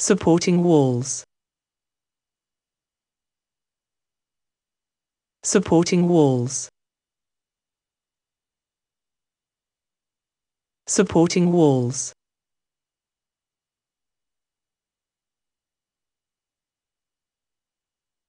supporting walls supporting walls supporting walls